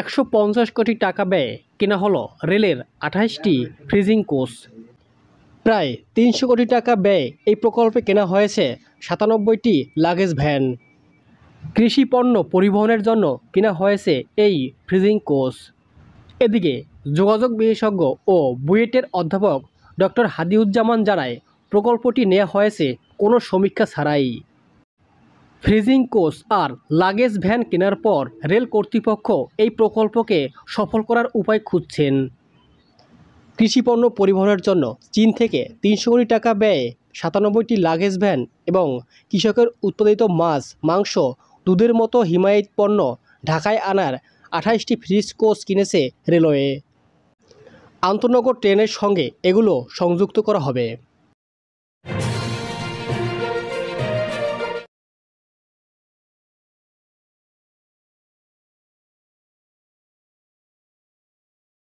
একশো কোটি টাকা ব্যয়ে কেনা হলো রেলের আঠাশটি ফ্রিজিং কোচ প্রায় তিনশো কোটি টাকা ব্যয়ে এই প্রকল্পে কেনা হয়েছে সাতানব্বইটি লাগেজ ভ্যান কৃষি পণ্য পরিবহনের জন্য কেনা হয়েছে এই ফ্রিজিং কোচ এদিকে যোগাযোগ বিশেষজ্ঞ ও বুয়েটের অধ্যাপক ডক্টর হাদিউজ্জামান জানায় প্রকল্পটি নেওয়া হয়েছে কোনো সমীক্ষা ছাড়াই ফ্রিজিং কোচ আর লাগেজ ভ্যান কেনার পর রেল কর্তৃপক্ষ এই প্রকল্পকে সফল করার উপায় খুঁজছেন কৃষিপণ্য পরিবহনের জন্য চীন থেকে তিনশো কোটি টাকা ব্যয়ে সাতানব্বইটি লাগেজ ভ্যান এবং কৃষকের উৎপাদিত মাছ মাংস দুধের মতো হিমায়িত পণ্য ঢাকায় আনার আঠাইশটি ফ্রিজ কোচ কিনেছে রেলওয়ে আন্তনগর ট্রেনের সঙ্গে এগুলো সংযুক্ত করা হবে